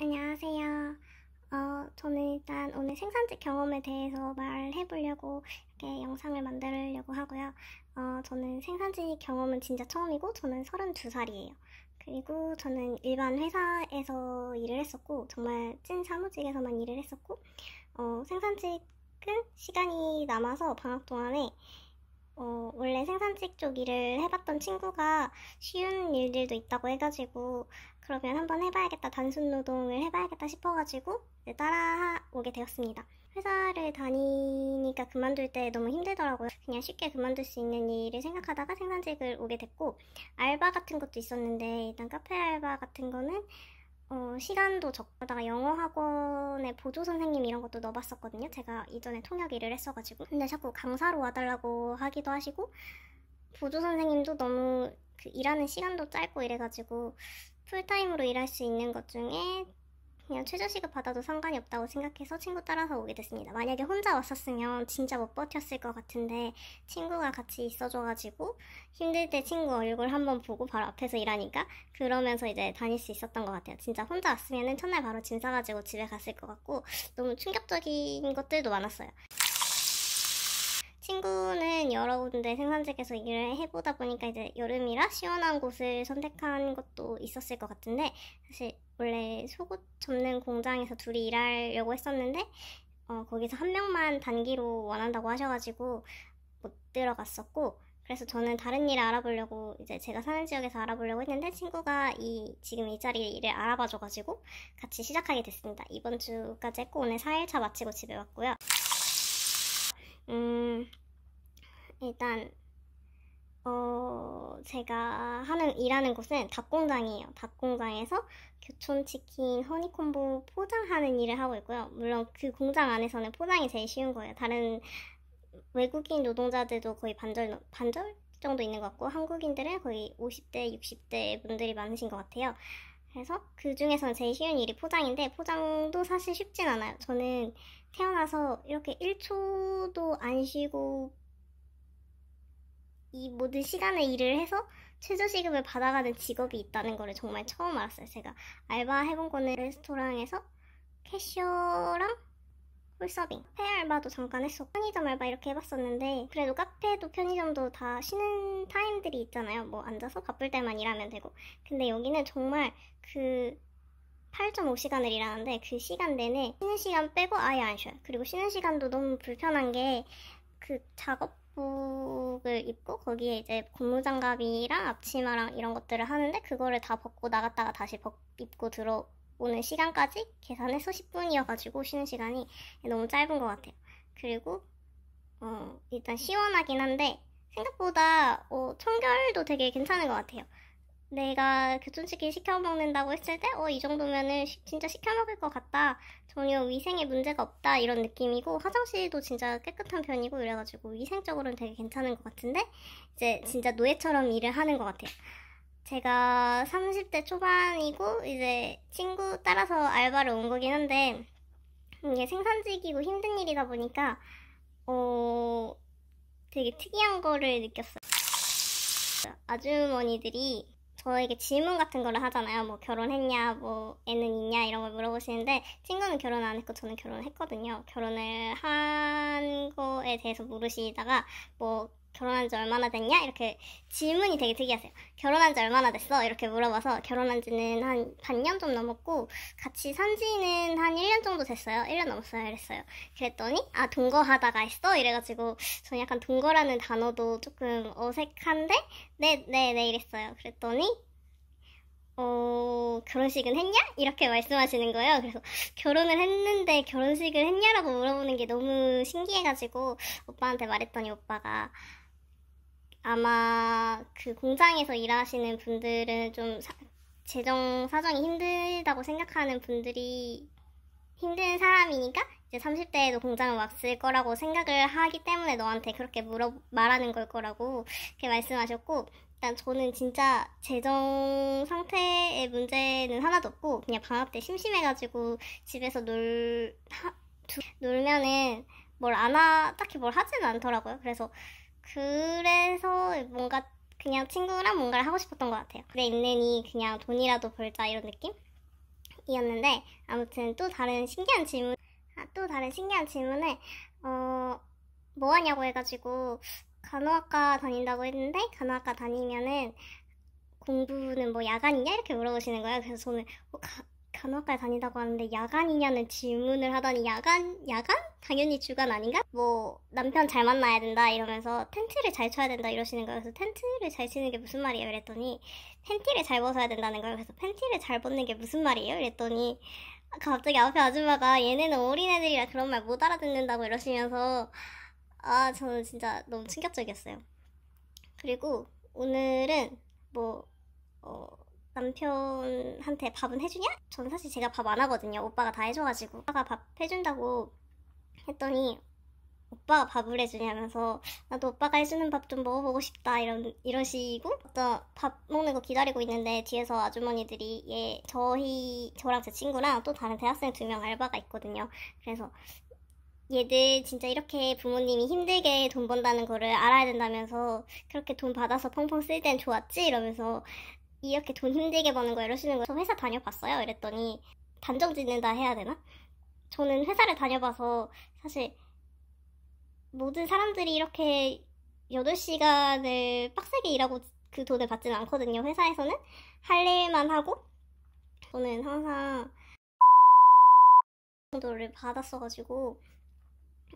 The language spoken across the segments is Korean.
안녕하세요. 어, 저는 일단 오늘 생산직 경험에 대해서 말해보려고 이렇게 영상을 만들려고 하고요. 어, 저는 생산직 경험은 진짜 처음이고 저는 32살이에요. 그리고 저는 일반 회사에서 일을 했었고 정말 찐 사무직에서만 일을 했었고 어, 생산직은 시간이 남아서 방학 동안에 어, 원래 생산직 쪽 일을 해봤던 친구가 쉬운 일들도 있다고 해가지고 그러면 한번 해봐야겠다 단순 노동을 해봐야겠다 싶어가지고 따라오게 되었습니다. 회사를 다니니까 그만둘 때 너무 힘들더라고요. 그냥 쉽게 그만둘 수 있는 일을 생각하다가 생산직을 오게 됐고 알바 같은 것도 있었는데 일단 카페 알바 같은 거는 어, 시간도 적다가 영어 학원의 보조 선생님 이런 것도 넣어봤었거든요. 제가 이전에 통역 일을 했어가지고 근데 자꾸 강사로 와달라고 하기도 하시고 보조 선생님도 너무 그 일하는 시간도 짧고 이래가지고 풀타임으로 일할 수 있는 것 중에 그냥 최저시급 받아도 상관이 없다고 생각해서 친구 따라서 오게 됐습니다. 만약에 혼자 왔었으면 진짜 못 버텼을 것 같은데 친구가 같이 있어줘가지고 힘들 때 친구 얼굴 한번 보고 바로 앞에서 일하니까 그러면서 이제 다닐 수 있었던 것 같아요. 진짜 혼자 왔으면 첫날 바로 짐 싸가지고 집에 갔을 것 같고 너무 충격적인 것들도 많았어요. 친구는 여러 군데 생산직에서 일을 해보다 보니까 이제 여름이라 시원한 곳을 선택한 것도 있었을 것 같은데 사실 원래 속옷 접는 공장에서 둘이 일하려고 했었는데 어, 거기서 한 명만 단기로 원한다고 하셔가지고 못 들어갔었고 그래서 저는 다른 일을 알아보려고 이제 제가 사는 지역에서 알아보려고 했는데 친구가 이 지금 이 자리 일을 알아봐줘가지고 같이 시작하게 됐습니다. 이번 주까지 했고 오늘 4일차 마치고 집에 왔고요. 음, 일단, 어, 제가 하는, 일하는 곳은 닭공장이에요. 닭공장에서 교촌치킨 허니콤보 포장하는 일을 하고 있고요. 물론 그 공장 안에서는 포장이 제일 쉬운 거예요. 다른 외국인 노동자들도 거의 반절, 반절 정도 있는 것 같고, 한국인들은 거의 50대, 60대 분들이 많으신 것 같아요. 그래서 그 중에서는 제일 쉬운 일이 포장인데 포장도 사실 쉽진 않아요. 저는 태어나서 이렇게 1초도 안 쉬고 이 모든 시간에 일을 해서 최저시급을 받아가는 직업이 있다는 걸 정말 처음 알았어요. 제가 알바 해본 거는 레스토랑에서 캐셔랑 풀서빙 해외 알바도 잠깐 했어 편의점 알바 이렇게 해봤었는데 그래도 카페도 편의점도 다 쉬는 타임들이 있잖아요. 뭐 앉아서 바쁠 때만 일하면 되고 근데 여기는 정말 그 8.5시간을 일하는데 그 시간 내내 쉬는 시간 빼고 아예 안 쉬어요. 그리고 쉬는 시간도 너무 불편한 게 그 작업복을 입고 거기에 이제 고무장갑이랑 앞치마랑 이런 것들을 하는데 그거를 다 벗고 나갔다가 다시 벗, 입고 들어 오는 시간까지 계산해서 10분이어가지고 쉬는 시간이 너무 짧은 것 같아요. 그리고 어, 일단 시원하긴 한데 생각보다 어, 청결도 되게 괜찮은 것 같아요. 내가 교촌치킨 시켜먹는다고 했을 때, 어, 이 정도면은 시, 진짜 시켜먹을 것 같다. 전혀 위생에 문제가 없다. 이런 느낌이고, 화장실도 진짜 깨끗한 편이고, 이래가지고 위생적으로는 되게 괜찮은 것 같은데, 이제 진짜 노예처럼 일을 하는 것 같아요. 제가 30대 초반이고 이제 친구 따라서 알바를 온 거긴 한데 이게 생산직이고 힘든 일이다 보니까 어 되게 특이한 거를 느꼈어요. 아주머니들이 저에게 질문 같은 거를 하잖아요. 뭐 결혼했냐, 뭐 애는 있냐 이런 걸 물어보시는데 친구는 결혼 안 했고 저는 결혼을 했거든요. 결혼을 한 거에 대해서 물으시다가 뭐 결혼한 지 얼마나 됐냐? 이렇게 질문이 되게 특이하세요. 결혼한 지 얼마나 됐어? 이렇게 물어봐서 결혼한 지는 한 반년 좀 넘었고 같이 산 지는 한 1년 정도 됐어요. 1년 넘었어요. 이랬어요. 그랬더니 아 동거하다가 했어? 이래가지고 저는 약간 동거라는 단어도 조금 어색한데 네네네 네, 네, 이랬어요. 그랬더니 어, 결혼식은 했냐? 이렇게 말씀하시는 거예요. 그래서 결혼을 했는데 결혼식을 했냐라고 물어보는 게 너무 신기해가지고 오빠한테 말했더니 오빠가 아마 그 공장에서 일하시는 분들은 좀 사, 재정 사정이 힘들다고 생각하는 분들이 힘든 사람이니까 이제 30대에도 공장을 왔을 거라고 생각을 하기 때문에 너한테 그렇게 물어 말하는 걸 거라고 그렇게 말씀하셨고 일단 저는 진짜 재정 상태의 문제는 하나도 없고 그냥 방학 때 심심해가지고 집에서 놀 하, 두, 놀면은 뭘 안 하, 딱히 뭘 하지는 않더라고요. 그래서 그래서 뭔가 그냥 친구랑 뭔가를 하고 싶었던 것 같아요. 근데 인내니 그냥 돈이라도 벌자 이런 느낌이었는데 아무튼 또 다른 신기한 질문 아, 또 다른 신기한 질문에 어, 뭐 하냐고 해가지고 간호학과 다닌다고 했는데 간호학과 다니면은 공부는 뭐 야간이냐 이렇게 물어보시는 거예요. 그래서 저는 어, 가, 간호과에 다니다고 하는데 야간이냐는 질문을 하더니 야간? 야간? 당연히 주간 아닌가? 뭐 남편 잘 만나야 된다 이러면서 텐트를 잘 쳐야 된다 이러시는 거예요. 그래서 텐트를 잘 치는 게 무슨 말이에요? 이랬더니 팬티를 잘 벗어야 된다는 거예요. 그래서 팬티를 잘 벗는 게 무슨 말이에요? 이랬더니 갑자기 앞에 아줌마가 얘네는 어린애들이라 그런 말 못 알아듣는다고 이러시면서 아 저는 진짜 너무 충격적이었어요. 그리고 오늘은 뭐 어, 남편한테 밥은 해주냐? 전 사실 제가 밥 안 하거든요. 오빠가 다 해줘가지고. 오빠가 밥 해준다고 했더니 오빠가 밥을 해주냐면서 나도 오빠가 해주는 밥 좀 먹어보고 싶다 이런 이러시고 어떤 밥 먹는 거 기다리고 있는데 뒤에서 아주머니들이 예 저희 저랑 제 친구랑 또 다른 대학생 두 명 알바가 있거든요. 그래서 얘들 진짜 이렇게 부모님이 힘들게 돈 번다는 거를 알아야 된다면서 그렇게 돈 받아서 펑펑 쓸 땐 좋았지 이러면서 이렇게 돈 힘들게 버는 거 이러시는 거예저 회사 다녀봤어요. 이랬더니 단정 짓는다 해야 되나? 저는 회사를 다녀봐서 사실 모든 사람들이 이렇게 8시간을 빡세게 일하고 그 돈을 받지는 않거든요. 회사에서는 할 일만 하고 저는 항상 그 정도를 받았어가지고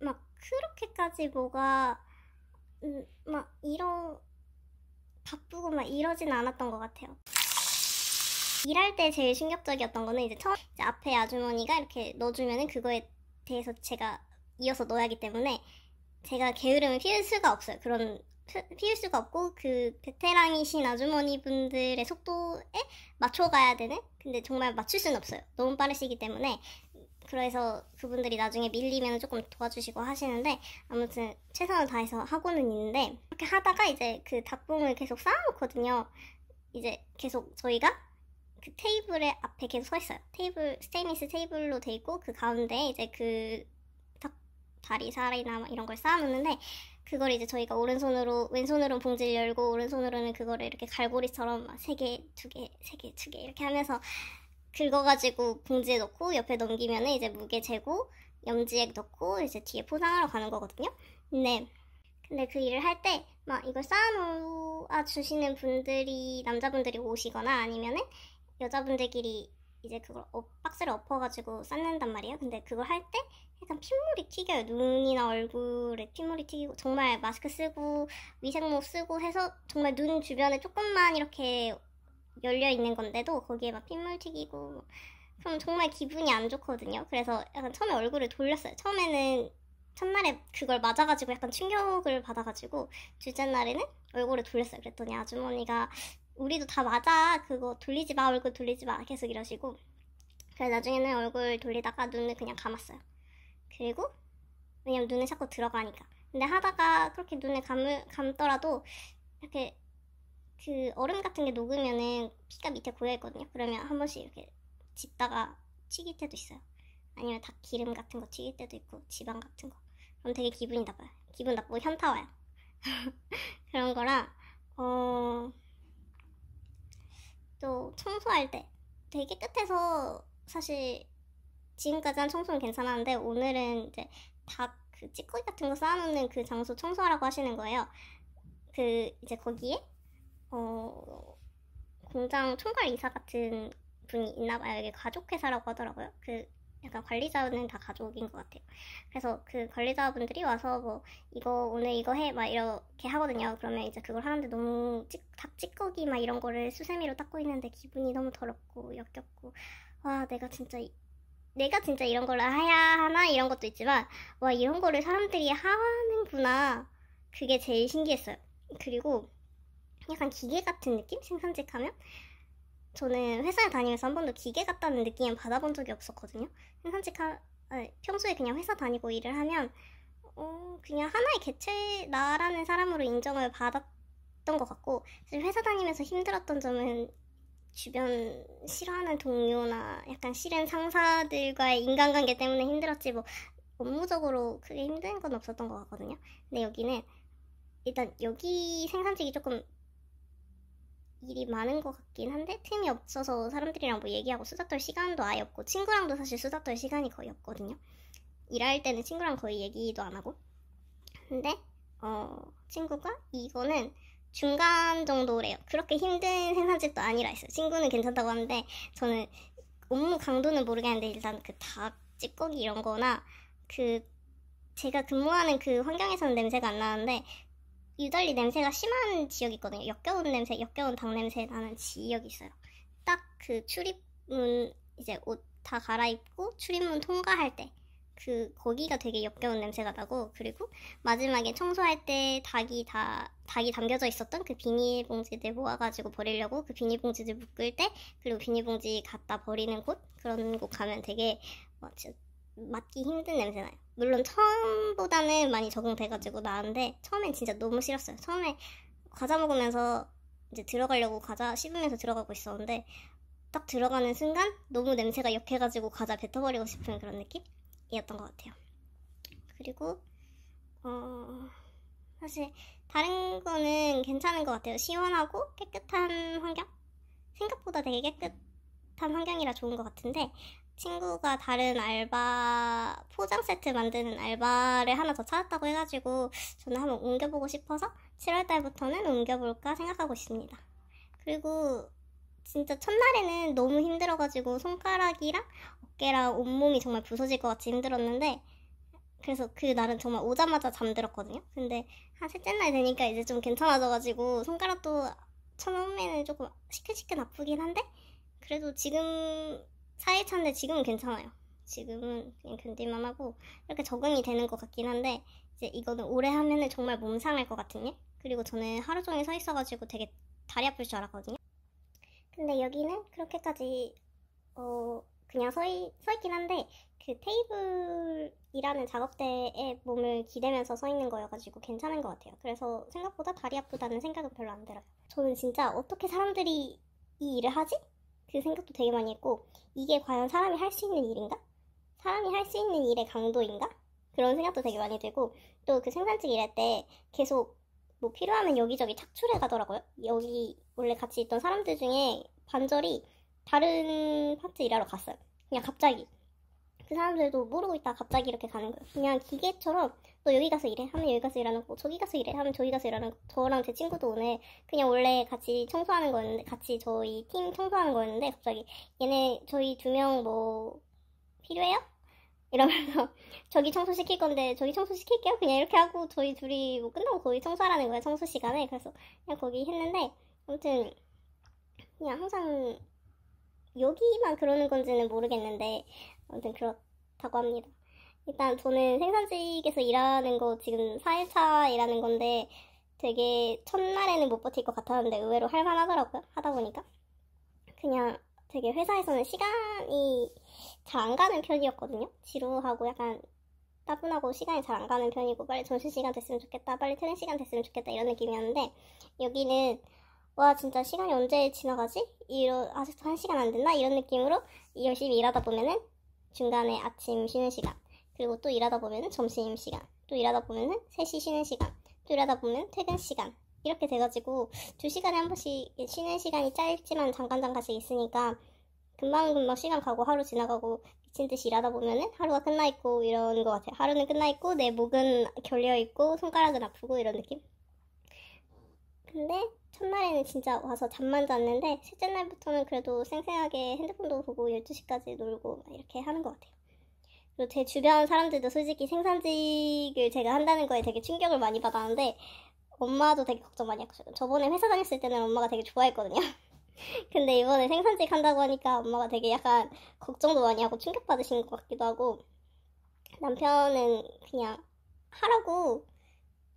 막 그렇게까지 뭐가 음, 막 이런 바쁘고 막 이러진 않았던 것 같아요. 일할 때 제일 충격적이었던 거는 이제 처음 이제 앞에 아주머니가 이렇게 넣어주면은 그거에 대해서 제가 이어서 넣어야 하기 때문에 제가 게으름을 피울 수가 없어요. 그런 피울 수가 없고 그 베테랑이신 아주머니분들의 속도에 맞춰가야 되는 근데 정말 맞출 수는 없어요. 너무 빠르시기 때문에 그래서 그분들이 나중에 밀리면 조금 도와주시고 하시는데 아무튼 최선을 다해서 하고는 있는데 그렇게 하다가 이제 그 닭봉을 계속 쌓아놓거든요. 이제 계속 저희가 그 테이블에 앞에 계속 서 있어요. 테이블 스테인리스 테이블로 돼 있고 그 가운데 이제 그 닭, 다리 살이나 이런 걸 쌓아놓는데 그걸 이제 저희가 오른손으로 왼손으로 봉지를 열고 오른손으로는 그거를 이렇게 갈고리처럼 세 개, 두 개, 세 개, 두 개 이렇게 하면서 긁어가지고 봉지에 넣고 옆에 넘기면 이제 무게 재고 염지액 넣고 이제 뒤에 포장하러 가는 거거든요. 근데 네. 근데 그 일을 할 때 막 이걸 쌓아놓아 주시는 분들이 남자분들이 오시거나 아니면은 여자분들끼리 이제 그걸 어, 박스를 엎어가지고 쌓는단 말이에요. 근데 그걸 할 때 약간 핏물이 튀겨요. 눈이나 얼굴에 핏물이 튀기고 정말 마스크 쓰고 위생모 쓰고 해서 정말 눈 주변에 조금만 이렇게 열려 있는 건데도 거기에 막 핏물 튀기고 그럼 정말 기분이 안 좋거든요. 그래서 약간 처음에 얼굴을 돌렸어요. 처음에는 첫날에 그걸 맞아가지고 약간 충격을 받아가지고 둘째 날에는 얼굴을 돌렸어요. 그랬더니 아주머니가 우리도 다 맞아 그거 돌리지 마 얼굴 돌리지 마 계속 이러시고 그래서 나중에는 얼굴 돌리다가 눈을 그냥 감았어요. 그리고 왜냐면 눈에 자꾸 들어가니까. 근데 하다가 그렇게 눈을 감을, 감더라도 이렇게 그 얼음 같은 게 녹으면은 피가 밑에 고여있거든요. 그러면 한 번씩 이렇게 집다가 튀길 때도 있어요. 아니면 닭 기름 같은 거 튀길 때도 있고 지방 같은 거. 그럼 되게 기분이 나빠요. 기분 나쁘고 현타 와요. 그런 거랑 어... 또 청소할 때 되게 깨끗해서 사실 지금까지 한 청소는 괜찮았는데 오늘은 이제 닭그 찌꺼기 같은 거 쌓아놓는 그 장소 청소하라고 하시는 거예요. 그 이제 거기에 어, 공장 총괄 이사 같은 분이 있나 봐요. 이게 가족회사라고 하더라고요. 그 약간 관리자는 다 가족인 것 같아요. 그래서 그 관리자분들이 와서 뭐 이거 오늘 이거 해 막 이렇게 하거든요. 그러면 이제 그걸 하는데 너무 찌, 닭 찌꺼기 막 이런 거를 수세미로 닦고 있는데 기분이 너무 더럽고 역겹고 와 아, 내가 진짜 내가 진짜 이런 걸 해야 하나 이런 것도 있지만 와 이런 거를 사람들이 하는구나 그게 제일 신기했어요. 그리고 약간 기계 같은 느낌? 생산직 하면? 저는 회사에 다니면서 한 번도 기계 같다는 느낌은 받아본 적이 없었거든요. 생산직 하, 아니, 평소에 그냥 회사 다니고 일을 하면 어, 그냥 하나의 개체 나라는 사람으로 인정을 받았던 것 같고 사실 회사 다니면서 힘들었던 점은 주변 싫어하는 동료나 약간 싫은 상사들과의 인간관계 때문에 힘들었지 뭐 업무적으로 크게 힘든 건 없었던 것 같거든요. 근데 여기는 일단 여기 생산직이 조금 일이 많은 것 같긴 한데 틈이 없어서 사람들이랑 뭐 얘기하고 수다 떨 시간도 아예 없고 친구랑도 사실 수다 떨 시간이 거의 없거든요. 일할 때는 친구랑 거의 얘기도 안 하고. 근데 어 친구가 이거는 중간 정도래요. 그렇게 힘든 생산직도 아니라 했어요. 친구는 괜찮다고 하는데 저는 업무 강도는 모르겠는데 일단 그 닭 찌꺼기 이런 거나 그 제가 근무하는 그 환경에서는 냄새가 안 나는데 유달리 냄새가 심한 지역이 있거든요. 역겨운 냄새, 역겨운 닭 냄새 나는 지역이 있어요. 딱 그 출입문 이제 옷 다 갈아입고 출입문 통과할 때. 그 거기가 되게 역겨운 냄새가 나고 그리고 마지막에 청소할 때 닭이 다 닭이 담겨져 있었던 그 비닐봉지들 모아가지고 버리려고 그 비닐봉지들 묶을 때 그리고 비닐봉지 갖다 버리는 곳 그런 곳 가면 되게 맞기 뭐 힘든 냄새 나요. 물론 처음보다는 많이 적응돼가지고 나은데 처음엔 진짜 너무 싫었어요. 처음에 과자 먹으면서 이제 들어가려고 과자 씹으면서 들어가고 있었는데 딱 들어가는 순간 너무 냄새가 역해가지고 과자 뱉어버리고 싶은 그런 느낌이었던 것 같아요. 그리고 어... 사실 다른 거는 괜찮은 것 같아요. 시원하고 깨끗한 환경? 생각보다 되게 깨끗한 환경이라 좋은 것 같은데 친구가 다른 알바 포장 세트 만드는 알바를 하나 더 찾았다고 해가지고 저는 한번 옮겨보고 싶어서 7월 달부터는 옮겨볼까 생각하고 있습니다. 그리고 진짜 첫날에는 너무 힘들어가지고 손가락이랑 어깨랑 온몸이 정말 부서질 것 같이 힘들었는데 그래서 그 날은 정말 오자마자 잠들었거든요. 근데 한 셋째 날 되니까 이제 좀 괜찮아져가지고 손가락도 처음에는 조금 시큰시큰 아프긴 한데 그래도 지금 4일차인데 지금은 괜찮아요. 지금은 그냥 견딜만 하고 이렇게 적응이 되는 것 같긴 한데 이제 이거는 오래 하면은 정말 몸 상할 것 같은 일? 그리고 저는 하루 종일 서 있어가지고 되게 다리 아플 줄 알았거든요. 근데 여기는 그렇게까지 어 그냥 서, 있, 서 있긴 한데 그 테이블이라는 작업대에 몸을 기대면서 서 있는 거여가지고 괜찮은 것 같아요. 그래서 생각보다 다리 아프다는 생각은 별로 안 들어요. 저는 진짜 어떻게 사람들이 이 일을 하지? 그 생각도 되게 많이 했고 이게 과연 사람이 할 수 있는 일인가? 사람이 할 수 있는 일의 강도인가? 그런 생각도 되게 많이 되고 또 그 생산직 일할 때 계속 뭐 필요하면 여기저기 착출해 가더라고요. 여기 원래 같이 있던 사람들 중에 반절이 다른 파트 일하러 갔어요. 그냥 갑자기. 그 사람들도 모르고 있다 갑자기 이렇게 가는 거예요. 그냥 기계처럼 너 여기 가서 일해 하면 여기 가서 일하는 거고 저기 가서 일해 하면 저기 가서 일하는 거 저랑 제 친구도 오늘 그냥 원래 같이 청소하는 거였는데 같이 저희 팀 청소하는 거였는데 갑자기 얘네 저희 두 명 뭐 필요해요? 이러면서 저기 청소 시킬 건데 저기 청소 시킬게요 그냥 이렇게 하고 저희 둘이 뭐 끝나고 거기 청소하라는 거야 청소 시간에 그래서 그냥 거기 했는데 아무튼 그냥 항상 여기만 그러는 건지는 모르겠는데 아무튼 그렇다고 합니다. 일단 저는 생산직에서 일하는 거 지금 4일차 일하는 건데 되게 첫날에는 못 버틸 것 같았는데 의외로 할만하더라고요. 하다 보니까. 그냥 되게 회사에서는 시간이 잘 안 가는 편이었거든요. 지루하고 약간 따분하고 시간이 잘 안 가는 편이고 빨리 점심시간 됐으면 좋겠다. 빨리 퇴근 시간 됐으면 좋겠다. 이런 느낌이었는데 여기는 와 진짜 시간이 언제 지나가지? 이런 아직도 한 시간 안 됐나? 이런 느낌으로 열심히 일하다 보면은 중간에 아침 쉬는 시간 그리고 또 일하다 보면 점심 시간, 또 일하다 보면 3시 쉬는 시간, 또 일하다 보면 퇴근 시간. 이렇게 돼가지고 2시간에 한 번씩 쉬는 시간이 짧지만 잠깐 잠깐씩 있으니까 금방금방 시간 가고 하루 지나가고 미친 듯이 일하다 보면은 하루가 끝나 있고 이런 것 같아요. 하루는 끝나 있고 내 목은 결려 있고 손가락은 아프고 이런 느낌. 근데 첫날에는 진짜 와서 잠만 잤는데 셋째 날부터는 그래도 생생하게 핸드폰도 보고 12시까지 놀고 이렇게 하는 것 같아요. 그리고 제 주변 사람들도 솔직히 생산직을 제가 한다는 거에 되게 충격을 많이 받았는데 엄마도 되게 걱정 많이 하셨어요 저번에 회사 다녔을 때는 엄마가 되게 좋아했거든요. 근데 이번에 생산직 한다고 하니까 엄마가 되게 약간 걱정도 많이 하고 충격받으신 것 같기도 하고 남편은 그냥 하라고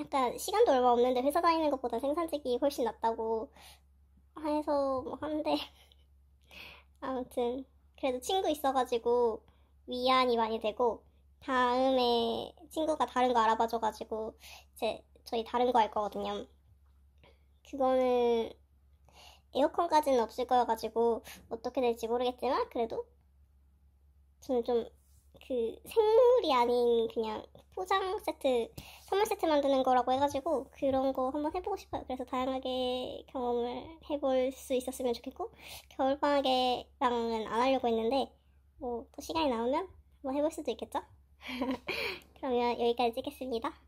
약간 시간도 얼마 없는데 회사 다니는 것보다 생산직이 훨씬 낫다고 해서 뭐 하는데 아무튼 그래도 친구 있어가지고 위안이 많이 되고 다음에 친구가 다른 거 알아봐줘가지고 이제 저희 다른 거 할 거거든요. 그거는 에어컨까지는 없을 거여가지고 어떻게 될지 모르겠지만 그래도 저는 좀 그 생물이 아닌 그냥 포장 세트 선물 세트 만드는 거라고 해가지고 그런 거 한번 해보고 싶어요. 그래서 다양하게 경험을 해볼 수 있었으면 좋겠고 겨울방학에랑은 안 하려고 했는데 뭐또 시간이 나오면 한번 해볼 수도 있겠죠? 그러면 여기까지 찍겠습니다.